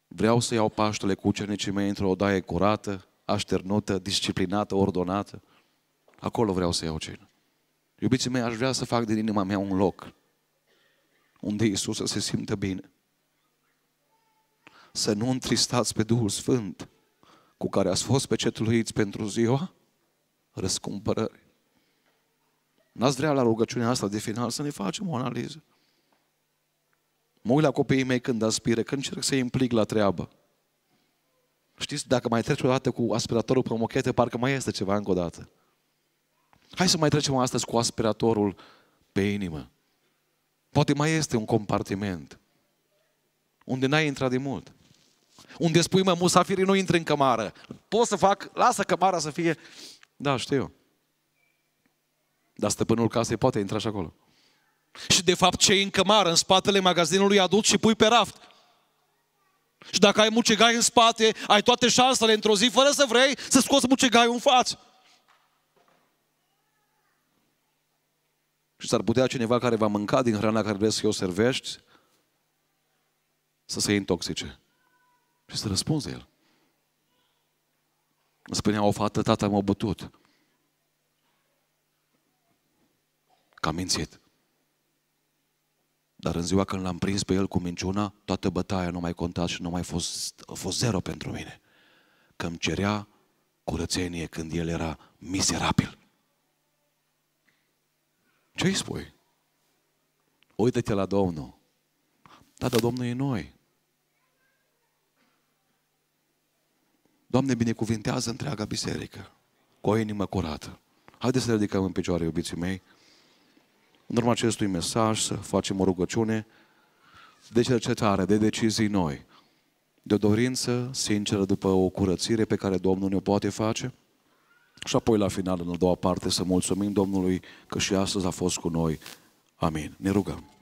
vreau să iau Paștele cu ucernicii mei într-o odaie curată, așternută, disciplinată, ordonată. Acolo vreau să iau cină. Iubiții mei, aș vrea să fac din inima mea un loc unde Iisus se simtă bine să nu întristați pe Duhul Sfânt cu care ați fost pecetluiți pentru ziua răscumpărării. N-ați vrea la rugăciunea asta de final să ne facem o analiză. Mă uit la copiii mei când aspiră, când încerc să-i implic la treabă. Știți, dacă mai treci o dată cu aspiratorul pe mochete, parcă mai este ceva încă o dată. Hai să mai trecem astăzi cu aspiratorul pe inimă. Poate mai este un compartiment unde n-ai intrat de mult. Unde spui, mă, musafirii nu intră în cămară. Pot să fac, lasă cămara să fie... Da, știu eu. Dar stăpânul casei poate intra și acolo. Și de fapt ce e în cămară, în spatele magazinului adus și pui pe raft. Și dacă ai mucegai în spate, ai toate șansele într-o zi, fără să vrei, să scoți mucegaiul în față. Și s-ar putea cineva care va mânca din hrana care vreți să o servești să se intoxice. Și să răspunzi el. Îmi spunea o fată, tata m-a bătut. Că am mințit. Dar în ziua când l-am prins pe el cu minciuna, toată bătaia nu mai conta și nu mai fost, a fost zero pentru mine. Că îmi cerea curățenie când el era mizerabil. Ce îi spui? Uită-te la Domnul. tata da, Domnul e noi. Doamne, binecuvintează întreaga biserică cu o inimă curată. Haideți să ne ridicăm în picioare, iubiții mei. În urma acestui mesaj să facem o rugăciune de cercetare, de decizii noi, de o dorință sinceră după o curățire pe care Domnul ne-o poate face și apoi la final, în a doua parte, să mulțumim Domnului că și astăzi a fost cu noi. Amin. Ne rugăm.